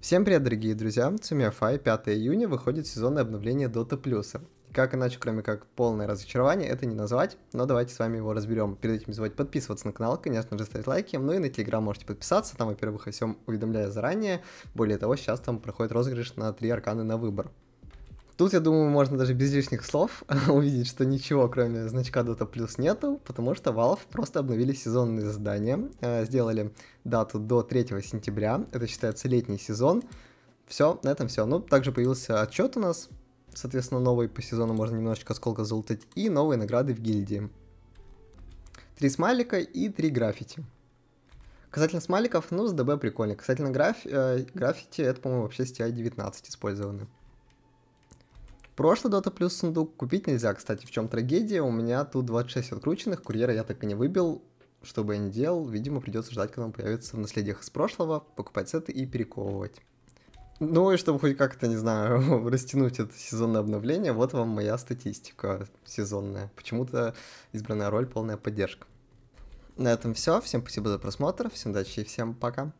Всем привет, дорогие друзья! С вами Фай, 5 июня выходит сезонное обновление Dota Plus. Как иначе, кроме как полное разочарование, это не назвать, но давайте с вами его разберем. Перед этим не забывайте подписываться на канал, конечно же, ставить лайки, ну и на Телеграм можете подписаться, там, во-первых, о всем уведомляю заранее. Более того, сейчас там проходит розыгрыш на три арканы на выбор. Тут, я думаю, можно даже без лишних слов увидеть, что ничего, кроме значка Dota Plus нету, потому что Valve просто обновили сезонные задания, э, сделали дату до 3 сентября, это считается летний сезон. Все, на этом все. Ну, также появился отчет у нас, соответственно, новый по сезону можно немножечко сколько залутать, и новые награды в гильдии. Три смайлика и три граффити. Касательно смайликов, ну, с ДБ прикольно. Касательно граф... э, граффити, это, по-моему, вообще с TI-19 использованы. Прошлый Dota Plus сундук купить нельзя, кстати, в чем трагедия, у меня тут 26 открученных, курьера я так и не выбил, что бы я ни делал, видимо, придется ждать, когда он появится в наследиях из прошлого, покупать сеты и перековывать. Ну и чтобы хоть как-то, не знаю, растянуть это сезонное обновление, вот вам моя статистика сезонная. Почему-то избранная роль полная поддержка. На этом все. Всем спасибо за просмотр, всем удачи и всем пока.